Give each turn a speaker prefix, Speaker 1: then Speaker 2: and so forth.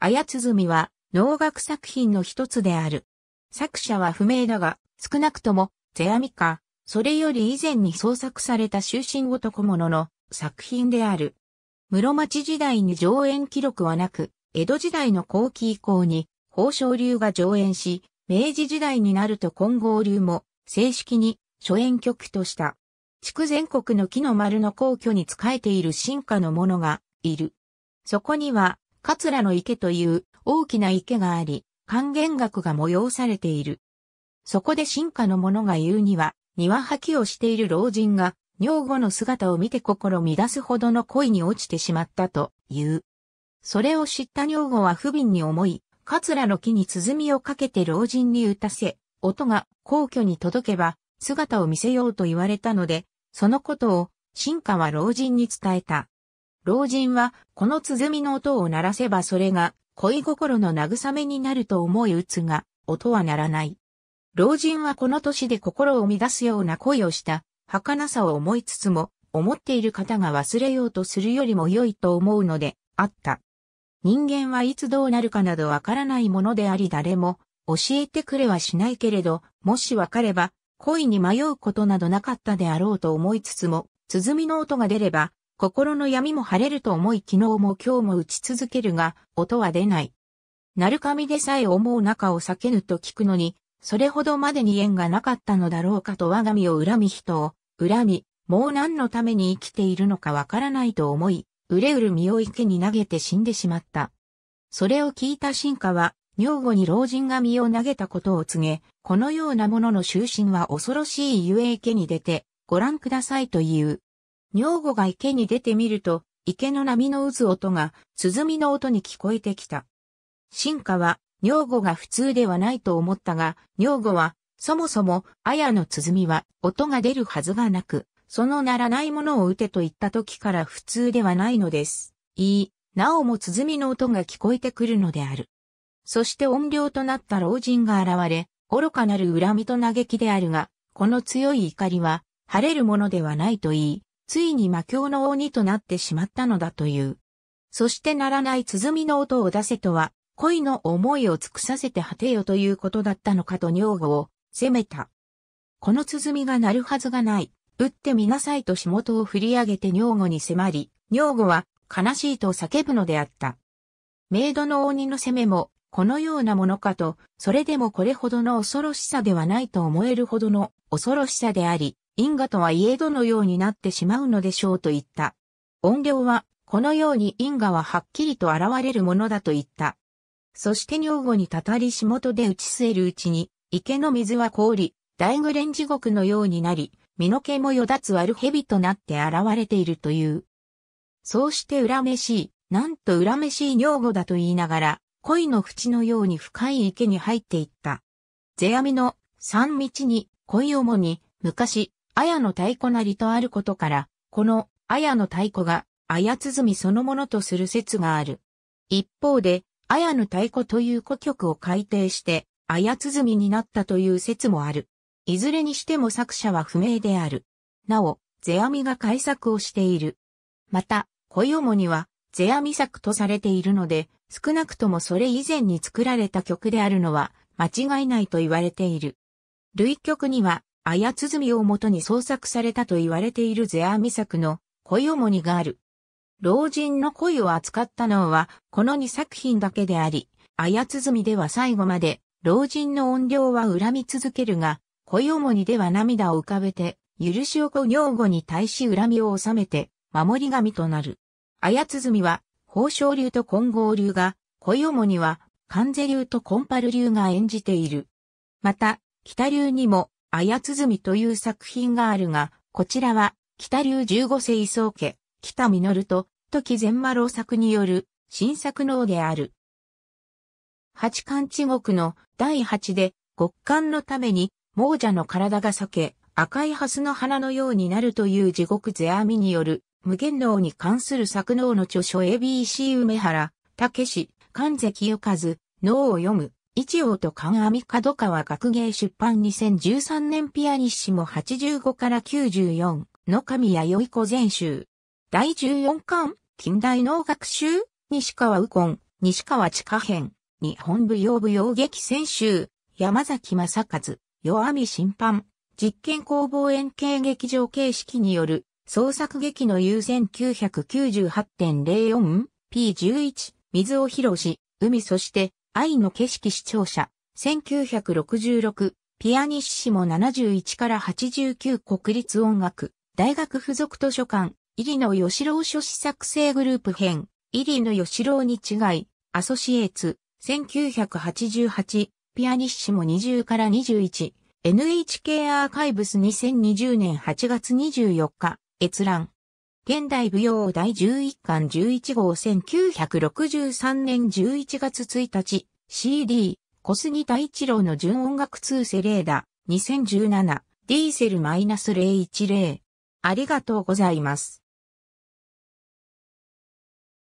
Speaker 1: あやつずみは能楽作品の一つである。作者は不明だが、少なくとも、世阿弥か、それより以前に創作された終身男物の作品である。室町時代に上演記録はなく、江戸時代の後期以降に、宝生流が上演し、明治時代になると金剛流も、正式に、初演曲とした。築全国の木の丸の皇居に仕えている進化の者が、いる。そこには、桂の池という大きな池があり、還元学が催されている。そこで進化の者が言うには、庭吐きをしている老人が、女房の姿を見て心乱すほどの恋に落ちてしまったと言う。それを知った女房は不憫に思い、桂の木に鼓をかけて老人に打たせ、音が皇居に届けば姿を見せようと言われたので、そのことを進化は老人に伝えた。老人は、この鼓の音を鳴らせばそれが、恋心の慰めになると思い打つが、音は鳴らない。老人はこの年で心を乱すような恋をした、儚さを思いつつも、思っている方が忘れようとするよりも良いと思うので、あった。人間はいつどうなるかなどわからないものであり誰も、教えてくれはしないけれど、もしわかれば、恋に迷うことなどなかったであろうと思いつつも、鼓の音が出れば、心の闇も晴れると思い昨日も今日も打ち続けるが、音は出ない。鳴神でさえ思う中を避けぬと聞くのに、それほどまでに縁がなかったのだろうかと我が身を恨み人を、恨み、もう何のために生きているのかわからないと思い、うれうる身を池に投げて死んでしまった。それを聞いた進化は、女房に老人が身を投げたことを告げ、このようなものの終身は恐ろしいゆえ池に出て、ご覧くださいという。女房が池に出てみると、池の波の渦音が、鼓の音に聞こえてきた。進化は、女房が普通ではないと思ったが、女房は、そもそも、綾の鼓は、音が出るはずがなく、そのならないものを打てと言った時から普通ではないのです。いい、なおも鼓の音が聞こえてくるのである。そして音量となった老人が現れ、愚かなる恨みと嘆きであるが、この強い怒りは、晴れるものではないと言い、ついに魔境の鬼となってしまったのだという。そしてならない鼓の音を出せとは、恋の思いを尽くさせて果てよということだったのかと女房を責めた。この鼓が鳴るはずがない。打ってみなさいと仕事を振り上げて女房に迫り、女房は悲しいと叫ぶのであった。メイドの鬼の責めも、このようなものかと、それでもこれほどの恐ろしさではないと思えるほどの恐ろしさであり、因果とはいえどのようになってしまうのでしょうと言った。音量は、このように因果ははっきりと現れるものだと言った。そして女房にたたり仕事で打ち据えるうちに、池の水は凍り、大愚連地獄のようになり、身の毛もよだつ悪蛇となって現れているという。そうして恨めしい、なんと恨めしい女房だと言いながら、恋の淵のように深い池に入っていった。世阿弥の三道に、恋主に、昔、綾の太鼓なりとあることから、この綾の太鼓が綾鼓そのものとする説がある。一方で、綾の太鼓という古曲を改訂して、綾鼓になったという説もある。いずれにしても作者は不明である。なお、世阿弥が改作をしている。また、恋主には、世阿弥作とされているので、少なくともそれ以前に作られた曲であるのは間違いないと言われている。類曲には、あやつづみをもとに創作されたと言われているゼアミ作の恋重にがある。老人の恋を扱ったのは、この2作品だけであり、あやつづみでは最後まで、老人の怨霊は恨み続けるが、恋重にでは涙を浮かべて、許しを子女後に対し恨みを収めて、守り神となる。あやつづみは、宝生流と金剛流が、恋重には、関税流とコンパル流が演じている。また、北流にも、あやつづみという作品があるが、こちらは、北流十五世宗家、北実と、時善魔郎作による、新作能である。八冠地獄の第八で、極寒のために、亡者の体が裂け、赤い蓮の花のようになるという地獄世阿弥による、無限能に関する作能の著書 ABC 梅原、武志、神関関ゆかず、能を読む。一応と阿弥角川学芸出版2013年ピアニッシモ85から94の神谷よい子全集。第14巻、近代能学集、西川右近、西川地下編、日本舞踊舞踊劇選集、山崎正和、弱み審判、実験工房円形劇場形式による創作劇の優先 998.04P11 水尾博士、海そして愛の景色視聴者、1966、ピアニッシモ71から89国立音楽、大学附属図書館、入野義郎書士作成グループ編、入野義郎に違い、アソシエーツ、1988、ピアニッシモ20から21、NHK アーカイブス2020年8月24日、閲覧。現代舞踊第11巻11号1963年11月1日 CD 小杉太一郎の純音楽通セレーダ2017ディーセル -010 ありがとうございます。